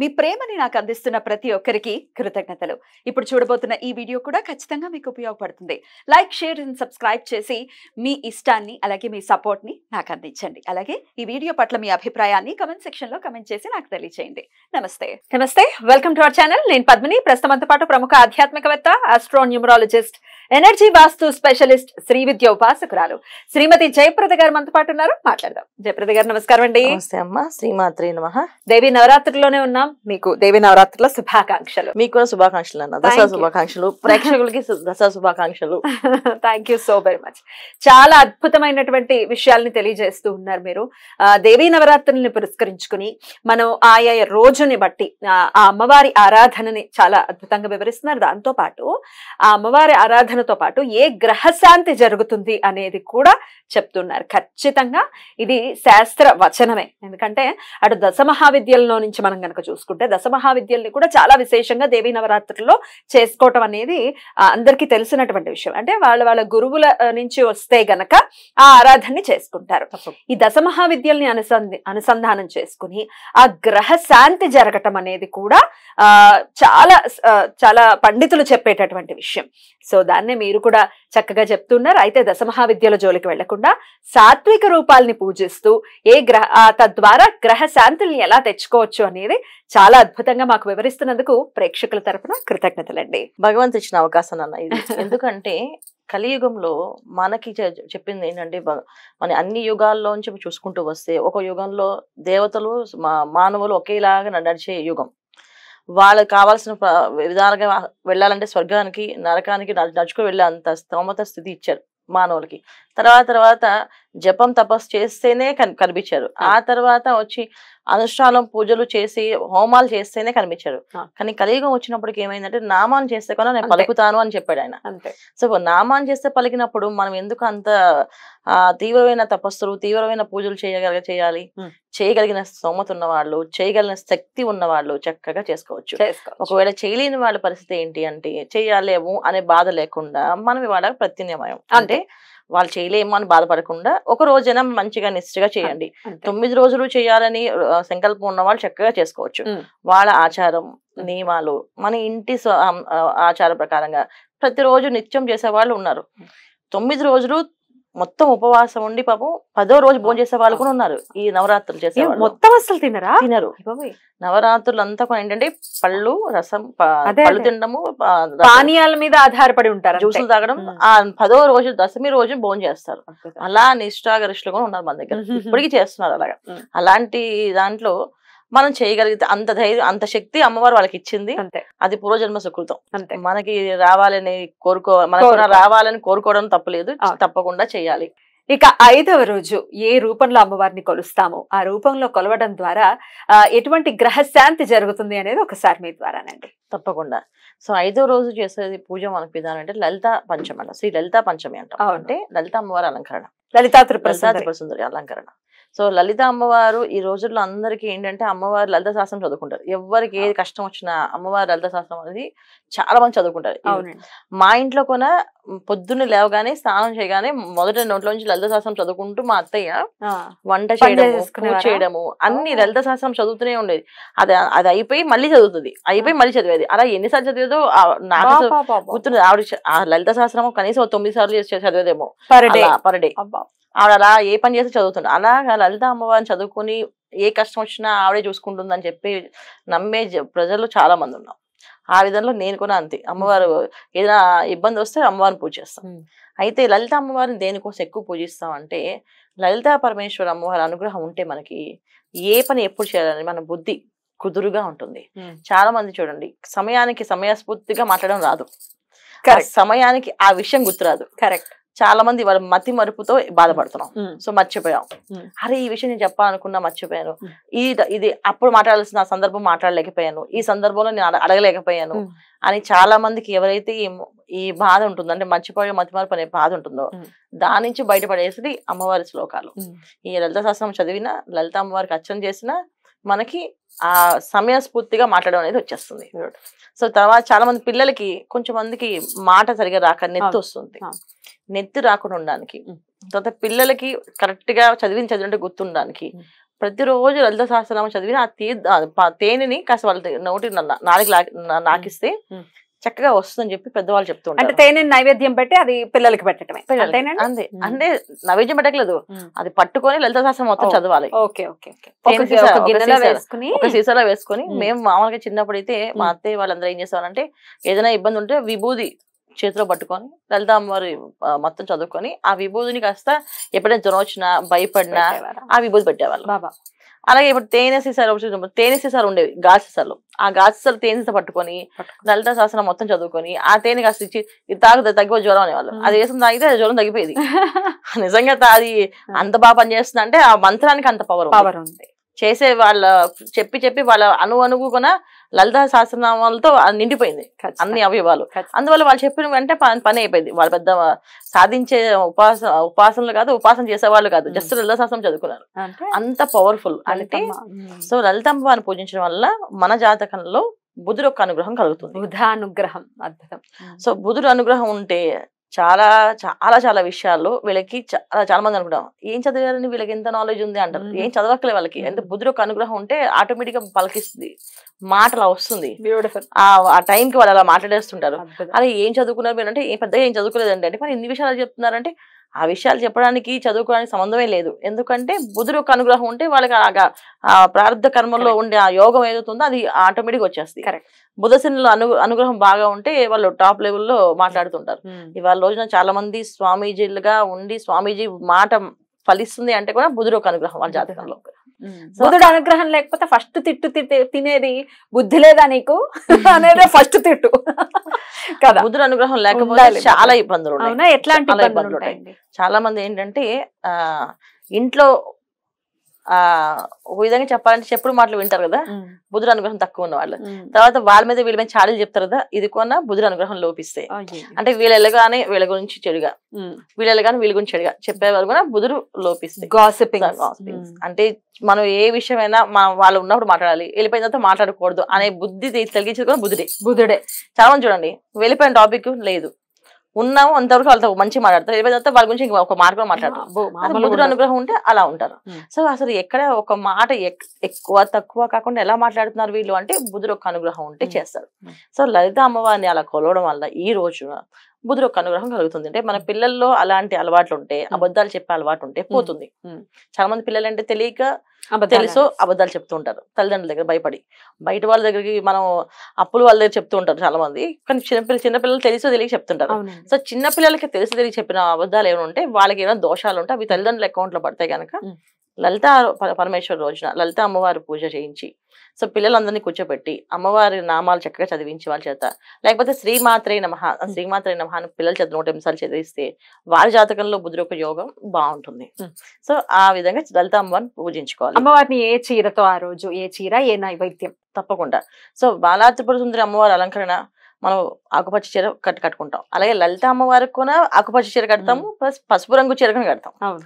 మీ ప్రేమని నాకు అందిస్తున్న ప్రతి ఒక్కరికి కృతజ్ఞతలు ఇప్పుడు చూడబోతున్న ఈ వీడియో కూడా ఖచ్చితంగా మీకు ఉపయోగపడుతుంది లైక్ షేర్ అండ్ సబ్స్క్రైబ్ చేసి మీ ఇష్టాన్ని అలాగే మీ సపోర్ట్ని నాకు అందించండి అలాగే ఈ వీడియో పట్ల మీ అభిప్రాయాన్ని కమెంట్ సెక్షన్లో కమెంట్ చేసి నాకు తెలియజేయండి నమస్తే నమస్తే వెల్కమ్ టు అవర్ ఛానల్ నేను పద్మిని ప్రస్తుతంతో పాటు ప్రముఖ ఆధ్యాత్మికవేత్త astronumerologist energy vastu specialist Shri Vidya ఉపాసకురాలు శ్రీమతి జయప్రద గారు మనతో పాటు ఉన్నారు మాట్లాడదాం జయప్రద గారు నమస్కారం అండి దేవి నవరాత్రిలోనే ఉన్నాం శ్రీరామ్ మీకు దేవి నవరాత్రుల శుభాకాంక్షలు మీకు కూడా శుభాకాంక్షలు అన్న దసరా శుభాకాంక్షలు ప్రేక్షకులకి దసరా శుభాకాంక్షలు thank you so very much చాలా అద్భుతమైనటువంటి విషయాల్ని తెలియజేస్తూ ఉన్నారు మీరు దేవీ నవరాత్రుల్ని పురస్కరించుకుని మనం ఆయా రోజుని బట్టి ఆ అమ్మవారి ఆరాధనని చాలా అద్భుతంగా వివరిస్తున్నారు దాంతో పాటు ఆ అమ్మవారి ఆరాధనతో పాటు ఏ గ్రహశాంతి జరుగుతుంది అనేది కూడా చెప్తున్నారు ఖచ్చితంగా ఇది శాస్త్ర వచనమే ఎందుకంటే అటు దశ మహావిద్యలో నుంచి మనం కనుక చూస్తాం చూసుకుంటే మహావిద్యల్ని కూడా చాలా విశేషంగా దేవీ నవరాత్రుల్లో చేసుకోవటం అనేది అందరికీ తెలిసినటువంటి విషయం అంటే వాళ్ళ వాళ్ళ గురువుల నుంచి వస్తే గనక ఆ ఆరాధనని చేసుకుంటారు ఈ దశ మహావిద్యల్ని అనుసంధానం చేసుకుని ఆ గ్రహ శాంతి జరగటం అనేది కూడా చాలా చాలా పండితులు చెప్పేటటువంటి విషయం సో దాన్నే మీరు కూడా చక్కగా చెప్తున్నారు అయితే దశ మహావిద్యలో జోలికి వెళ్లకుండా సాత్విక రూపాలని పూజిస్తూ ఏ గ్రహ తద్వారా గ్రహ శాంతుల్ని ఎలా తెచ్చుకోవచ్చు అనేది చాలా అద్భుతంగా మాకు వివరిస్తున్నందుకు ప్రేక్షకుల తరపున కృతజ్ఞతలండి భగవంతు ఇచ్చిన అవకాశం అన్న ఇది ఎందుకంటే కలియుగంలో మనకి చెప్పింది ఏంటంటే మన అన్ని నుంచి చూసుకుంటూ వస్తే ఒక యుగంలో దేవతలు మానవులు ఒకేలాగా నడిచే యుగం వాళ్ళకి కావాల్సిన విధాలుగా వెళ్ళాలంటే స్వర్గానికి నరకానికి నడుచుకు వెళ్ళే అంత స్తోమత స్థితి ఇచ్చారు మానవులకి తర్వాత తర్వాత జపం తపస్సు చేస్తేనే కనిపించారు ఆ తర్వాత వచ్చి అనుష్ఠానం పూజలు చేసి హోమాలు చేస్తేనే కనిపించారు కానీ కలియుగం వచ్చినప్పటికి ఏమైందంటే నామాన్ని చేస్తే కూడా నేను పలుకుతాను అని చెప్పాడు ఆయన సో నామాన్ని చేస్తే పలికినప్పుడు మనం ఎందుకు అంత తీవ్రమైన తపస్సులు తీవ్రమైన పూజలు చేయగలిగ చేయాలి చేయగలిగిన సోమత ఉన్న వాళ్ళు చేయగలిగిన శక్తి ఉన్న వాళ్ళు చక్కగా చేసుకోవచ్చు ఒకవేళ చేయలేని వాళ్ళ పరిస్థితి ఏంటి అంటే చేయలేము అనే బాధ లేకుండా మనం ఇవాళ ప్రత్యామ్నాయం అంటే వాళ్ళు చేయలేమో అని బాధపడకుండా ఒక రోజైనా మంచిగా నిష్ఠగా చేయండి తొమ్మిది రోజులు చేయాలని సంకల్పం ఉన్న వాళ్ళు చక్కగా చేసుకోవచ్చు వాళ్ళ ఆచారం నియమాలు మన ఇంటి ఆచార ప్రకారంగా ప్రతిరోజు నిత్యం చేసే వాళ్ళు ఉన్నారు తొమ్మిది రోజులు మొత్తం ఉపవాసం ఉండి పాపం పదో రోజు భోజనం చేసే వాళ్ళు కూడా ఉన్నారు ఈ నవరాత్రులు చేసే మొత్తం అసలు తినరా తినరు నవరాత్రులు అంతా ఏంటంటే పళ్ళు రసం పళ్ళు తినడము పానీయాల మీద ఆధారపడి ఉంటారు జ్యూసులు తాగడం ఆ పదో రోజు దశమి రోజు భోజనం చేస్తారు అలా నిష్ఠాగరిష్ఠులు కూడా ఉన్నారు మన దగ్గర ఇప్పటికీ చేస్తున్నారు అలాగా అలాంటి దాంట్లో మనం చేయగలిగితే అంత ధైర్యం అంత శక్తి అమ్మవారు వాళ్ళకి ఇచ్చింది అది పూర్వజన్మ సుకృతం మనకి రావాలని కోరుకో మన రావాలని కోరుకోవడం తప్పలేదు తప్పకుండా చేయాలి ఇక ఐదవ రోజు ఏ రూపంలో అమ్మవారిని కొలుస్తామో ఆ రూపంలో కొలవడం ద్వారా ఎటువంటి గ్రహశాంతి జరుగుతుంది అనేది ఒకసారి మీ ద్వారానండి తప్పకుండా సో ఐదో రోజు చేసేది పూజ మనకు విధానం అంటే లలిత పంచమ శ్రీ లలిత పంచమి అంటాం అంటే లలిత అమ్మవారి అలంకరణ లలితా ప్రసాద్ సుందరి అలంకరణ సో లలిత అమ్మవారు ఈ రోజుల్లో అందరికీ ఏంటంటే అమ్మవారు లలిత శాస్త్రం చదువుకుంటారు ఎవరికి ఏది కష్టం వచ్చినా అమ్మవారు లలిత శాస్త్రం అనేది చాలా మంది చదువుకుంటారు మా ఇంట్లో కూడా పొద్దున్న లేవగానే స్నానం చేయగానే మొదటి నుంచి లలిత శాస్త్రం చదువుకుంటూ మా అత్తయ్య వంట చేయడం చేయడము అన్ని లలిత శాస్త్రం చదువుతూనే ఉండేది అది అది అయిపోయి మళ్ళీ చదువుతుంది అయిపోయి మళ్ళీ చదివేది అలా ఎన్నిసార్లు చదివేదో నాకు గుర్తుంది ఆవిడ లలిత శాస్త్రం కనీసం తొమ్మిది సార్లు చదివేదేమో పర్ డే ఆవిడ అలా ఏ పని చేస్తే చదువుతుంది అలాగా లలిత అమ్మవారిని చదువుకుని ఏ కష్టం వచ్చినా ఆవిడే చూసుకుంటుందని చెప్పి నమ్మే ప్రజలు చాలా మంది ఉన్నాం ఆ విధంలో నేను కూడా అంతే అమ్మవారు ఏదైనా ఇబ్బంది వస్తే అమ్మవారిని పూజిస్తాం అయితే లలిత అమ్మవారిని దేనికోసం ఎక్కువ పూజిస్తాం అంటే లలితా పరమేశ్వర అమ్మవారి అనుగ్రహం ఉంటే మనకి ఏ పని ఎప్పుడు చేయాలని మన బుద్ధి కుదురుగా ఉంటుంది చాలా మంది చూడండి సమయానికి సమయస్ఫూర్తిగా మాట్లాడడం రాదు సమయానికి ఆ విషయం గుర్తురాదు కరెక్ట్ చాలా మంది వాళ్ళ మతి మరుపుతో బాధపడుతున్నాం సో మర్చిపోయాం అరే ఈ విషయం నేను చెప్పాలనుకున్నా మర్చిపోయాను ఈ ఇది అప్పుడు మాట్లాడాల్సిన సందర్భం మాట్లాడలేకపోయాను ఈ సందర్భంలో నేను అడగలేకపోయాను అని చాలా మందికి ఎవరైతే ఈ బాధ ఉంటుందో అంటే మర్చిపోయే మరుపు అనే బాధ ఉంటుందో దాని నుంచి బయటపడేసి అమ్మవారి శ్లోకాలు ఈ లలిత శాస్త్రం చదివిన లలిత అమ్మవారికి అచ్చం చేసిన మనకి ఆ సమయస్ఫూర్తిగా మాట్లాడడం అనేది వచ్చేస్తుంది సో తర్వాత చాలా మంది పిల్లలకి కొంచెం మందికి మాట సరిగా రాక నెత్తి వస్తుంది నెత్తి రాకుండా ఉండడానికి తర్వాత పిల్లలకి కరెక్ట్ గా చదివిన చదివినట్టు గుర్తుండడానికి ప్రతిరోజు లలిత సహస్రనామం చదివిన ఆ తీ తేనెని కాస్త వాళ్ళ నోటి నాలుగు నాకిస్తే చక్కగా వస్తుందని చెప్పి పెద్దవాళ్ళు చెప్తూ ఉంటారు అంటే తేనె నైవేద్యం పెట్టి అది పిల్లలకి పెట్టడమే అంతే అంటే నైవేద్యం పెట్టలేదు అది పట్టుకొని లలిత శాస్త్రం మొత్తం చదవాలి ఒక సీసాలో వేసుకొని మేము మామూలుగా చిన్నప్పుడు అయితే మా అత్తయ్య వాళ్ళందరూ ఏం చేసేవాళ్ళంటే ఏదైనా ఇబ్బంది ఉంటే విభూది చేతిలో పట్టుకొని లలిత అమ్మవారి మొత్తం చదువుకొని ఆ విభూతిని కాస్త ఎప్పుడైనా జ్వరం వచ్చినా భయపడినా ఆ విభూతి పెట్టేవాళ్ళు బాబా అలాగే ఇప్పుడు తేనె సీసాలు తేనె సీసాలు ఉండేవి గాజు సీసాలు ఆ గాజు సీసాలు తేనె సీసా పట్టుకొని లలిత శాసనం మొత్తం చదువుకొని ఆ తేనె కాస్త ఇచ్చి ఇది తాగుతా తగ్గిపోయి జ్వరం అనేవాళ్ళు అది వేసిన తాగితే జ్వరం తగ్గిపోయేది నిజంగా అది అంత బాగా పనిచేస్తుంది అంటే ఆ మంత్రానికి అంత పవర్ పవర్ ఉంది చేసే వాళ్ళ చెప్పి చెప్పి వాళ్ళ అణు అణువుగా లలిత సహస్రనామాలతో నిండిపోయింది అన్ని అవయవాలు అందువల్ల వాళ్ళు చెప్పిన వెంటే పని అయిపోయింది వాళ్ళు పెద్ద సాధించే ఉపాస ఉపాసనలు కాదు ఉపాసన చేసేవాళ్ళు కాదు జస్ట్ లలిత సహస్రం చదువుకున్నారు అంత పవర్ఫుల్ అంటే సో వారిని పూజించడం వల్ల మన జాతకంలో బుధుడు అనుగ్రహం కలుగుతుంది బుధానుగ్రహం అద్భుతం సో బుధుడు అనుగ్రహం ఉంటే చాలా చాలా చాలా విషయాల్లో వీళ్ళకి చాలా చాలా మంది అనుకుంటాం ఏం చదివారని వీళ్ళకి ఎంత నాలెడ్జ్ ఉంది అంటారు ఏం చదవక్కలే వాళ్ళకి ఎంత బుద్ధిలో ఒక అనుగ్రహం ఉంటే ఆటోమేటిక్ గా పలికిస్తుంది మాటలు వస్తుంది ఆ టైంకి వాళ్ళు అలా మాట్లాడేస్తుంటారు అలా ఏం చదువుకున్నారు అంటే పెద్దగా ఏం చదువుకోలేదండి అంటే మరి ఎన్ని విషయాలు చెప్తున్నారంటే ఆ విషయాలు చెప్పడానికి చదువుకోవడానికి సంబంధమే లేదు ఎందుకంటే బుధుడు ఒక అనుగ్రహం ఉంటే వాళ్ళకి ప్రారంభ కర్మంలో ఉండే ఆ యోగం ఏదవుతుందో అది ఆటోమేటిక్ వచ్చేస్తుంది బుధశనిలో అను అనుగ్రహం బాగా ఉంటే వాళ్ళు టాప్ లెవెల్లో మాట్లాడుతుంటారు hmm. ఇవాళ రోజున చాలా మంది స్వామీజీలుగా ఉండి స్వామీజీ మాట ఫలిస్తుంది అంటే కూడా బుధుడు ఒక అనుగ్రహం వాళ్ళ జాతకంలో బుధుడు అనుగ్రహం లేకపోతే ఫస్ట్ తిట్టు తినేది బుద్ధి లేదా నీకు అనేది ఫస్ట్ తిట్టు కదా బుద్ధుడు అనుగ్రహం లేకపోతే చాలా ఇబ్బందులు ఎట్లాంటి ఇబ్బందులు చాలా మంది ఏంటంటే ఇంట్లో ఒక విధంగా చెప్పాలంటే చెప్పుడు మాటలు వింటారు కదా బుధుడు అనుగ్రహం తక్కువ ఉన్న వాళ్ళు తర్వాత వాళ్ళ మీద వీళ్ళ మీద చాడీలు చెప్తారు కదా ఇది కొన్నా బుధుడు అనుగ్రహం లోపిస్తే అంటే వీళ్ళు ఎలాగానే వీళ్ళ గురించి చెడుగా వీళ్ళు ఎలాగానే వీళ్ళ గురించి చెడుగా చెప్పేవారు కూడా బుధుడు లోపిస్తే గాసిపింగ్ అంటే మనం ఏ విషయమైనా మనం వాళ్ళు ఉన్నప్పుడు మాట్లాడాలి వెళ్ళిపోయిన తర్వాత మాట్లాడకూడదు అనే బుద్ధి కలిగించేది కూడా బుధుడే బుధుడే చాలా చూడండి వెళ్ళిపోయిన టాపిక్ లేదు ఉన్నాము అంతవరకు వాళ్ళతో మంచి మాట్లాడతారు ఇరవై తర్వాత వాళ్ళ గురించి ఒక మాట మాట్లాడతారు బుద్ధుడు అనుగ్రహం ఉంటే అలా ఉంటారు సో అసలు ఎక్కడ ఒక మాట ఎక్కువ తక్కువ కాకుండా ఎలా మాట్లాడుతున్నారు వీళ్ళు అంటే బుద్ధుడు ఒక అనుగ్రహం ఉంటే చేస్తారు సో లలిత అమ్మవారిని అలా కొలవడం వల్ల ఈ రోజు బుధుడు ఒక అనుగ్రహం కలుగుతుంది అంటే మన పిల్లల్లో అలాంటి అలవాట్లు ఉంటే అబద్ధాలు చెప్పే అలవాటు ఉంటే పోతుంది చాలా మంది పిల్లలు అంటే తెలియక తెలుసు అబద్ధాలు చెప్తూ ఉంటారు తల్లిదండ్రుల దగ్గర భయపడి బయట వాళ్ళ దగ్గరికి మనం అప్పులు వాళ్ళ దగ్గర చెప్తూ ఉంటారు చాలా మంది కానీ చిన్నపిల్ల చిన్నపిల్లలు తెలుసు తెలియక చెప్తుంటారు సో చిన్నపిల్లలకి తెలుసు తెలియక చెప్పిన అబద్ధాలు ఏమైనా ఉంటే వాళ్ళకి ఏమైనా దోషాలు ఉంటే అవి తల్లిదండ్రుల అకౌంట్ లో పడతాయి కనుక లలిత పరమేశ్వర రోజున లలిత అమ్మవారి పూజ చేయించి సో పిల్లలందరినీ కూర్చోబెట్టి అమ్మవారి నామాలు చక్కగా చదివించి వాళ్ళ చేత లేకపోతే శ్రీమాత్రే నమహ శ్రీమాత్రే నమహ అని పిల్లల చేత నూట నిమిషాలు చదివిస్తే వారి జాతకంలో బుద్ధిరొక యోగం బాగుంటుంది సో ఆ విధంగా లలిత అమ్మవారిని పూజించుకోవాలి అమ్మవారిని ఏ చీరతో ఆ రోజు ఏ చీర ఏ నైవేద్యం తప్పకుండా సో బాలాత్రిపుర సుందరి అమ్మవారి అలంకరణ మనం ఆకుపచ్చ చీర కట్టు కట్టుకుంటాం అలాగే లలిత అమ్మవారికి కూడా ఆకుపచ్చ చీర కడతాము ప్లస్ పసుపు రంగు చీర కూడా కడతాం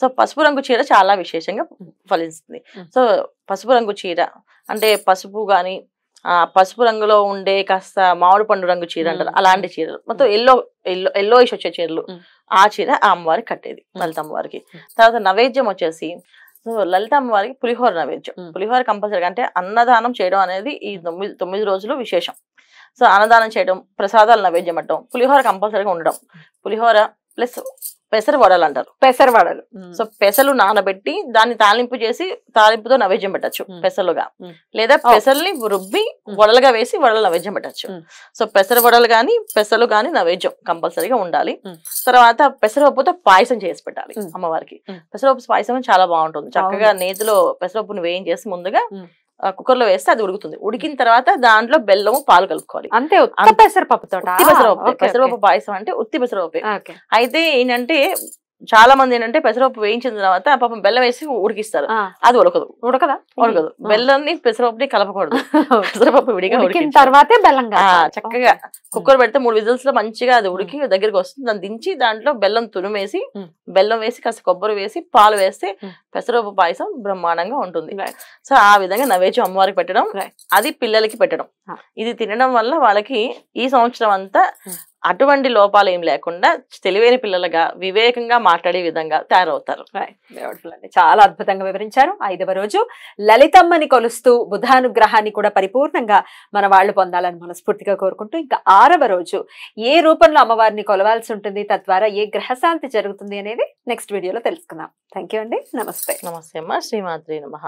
సో పసుపు రంగు చీర చాలా విశేషంగా ఫలిస్తుంది సో పసుపు రంగు చీర అంటే పసుపు కానీ ఆ పసుపు రంగులో ఉండే కాస్త మామిడి పండు రంగు చీర అంటారు అలాంటి చీరలు మొత్తం ఎల్లో ఎల్లో ఎల్లోయిష్ వచ్చే చీరలు ఆ చీర ఆ అమ్మవారికి కట్టేది లలిత అమ్మవారికి తర్వాత నైవేద్యం వచ్చేసి సో లలిత అమ్మవారికి పులిహోర నైవేద్యం పులిహోర కంపల్సరీ అంటే అన్నదానం చేయడం అనేది ఈ తొమ్మిది తొమ్మిది రోజులు విశేషం సో అన్నదానం చేయడం ప్రసాదాలు నైవేద్యం పెట్టడం పులిహోర కంపల్సరీగా ఉండడం పులిహోర ప్లస్ పెసరు వడలు అంటారు పెసరు వడలు సో పెసలు నానబెట్టి దాన్ని తాలింపు చేసి తాలింపుతో నైవేద్యం పెట్టచ్చు పెసలుగా లేదా పెసల్ని రుబ్బి వడలుగా వేసి వడలు నైవేద్యం పెట్టచ్చు సో పెసరు వడలు గాని పెసలు గాని నైవేద్యం కంపల్సరీగా ఉండాలి తర్వాత పెసరపప్పుతో పాయసం చేసి పెట్టాలి అమ్మవారికి పెసరపప్పు పాయసం చాలా బాగుంటుంది చక్కగా నేతిలో పెసరపప్పును వేయించేసి ముందుగా కుక్కర్ లో వేస్తే అది ఉడుకుతుంది ఉడికిన తర్వాత దాంట్లో బెల్లము పాలు కలుపుకోవాలి అంతే పెసరపప్పుతో పెసరపప్పు పెసరపప్పు పాయసం అంటే ఉత్తి పెసరపప్పు అయితే ఏంటంటే చాలా మంది ఏంటంటే పెసరపప్పు వేయించిన తర్వాత పాపం బెల్లం వేసి ఉడికిస్తారు అది ఉడకదు ఉడకదా ఉడకదు బెల్లంని పెసరపప్పుని కలపకూడదు పెసరపప్పు విడిగా ఉడికిన తర్వాతే చక్కగా కుక్కర్ పెడితే మూడు విజిల్స్ లో మంచిగా అది ఉడికి దగ్గరికి వస్తుంది దాన్ని దించి దాంట్లో బెల్లం తురుమేసి బెల్లం వేసి కాస్త కొబ్బరి వేసి పాలు వేస్తే పెసరపప్పు పాయసం బ్రహ్మాండంగా ఉంటుంది సో ఆ విధంగా నవేచి అమ్మవారికి పెట్టడం అది పిల్లలకి పెట్టడం ఇది తినడం వల్ల వాళ్ళకి ఈ సంవత్సరం అంతా అటువంటి లోపాలు ఏం లేకుండా తెలివైన పిల్లలుగా వివేకంగా మాట్లాడే విధంగా తయారవుతారు చాలా అద్భుతంగా వివరించారు ఐదవ రోజు లలితమ్మని కొలుస్తూ బుధానుగ్రహాన్ని కూడా పరిపూర్ణంగా మన వాళ్ళు పొందాలని మనస్ఫూర్తిగా కోరుకుంటూ ఇంకా ఆరవ రోజు ఏ రూపంలో అమ్మవారిని కొలవాల్సి ఉంటుంది తద్వారా ఏ గ్రహశాంతి జరుగుతుంది అనేది నెక్స్ట్ వీడియోలో తెలుసుకుందాం థ్యాంక్ అండి నమస్తే నమస్తే అమ్మ శ్రీమాద్రి నమ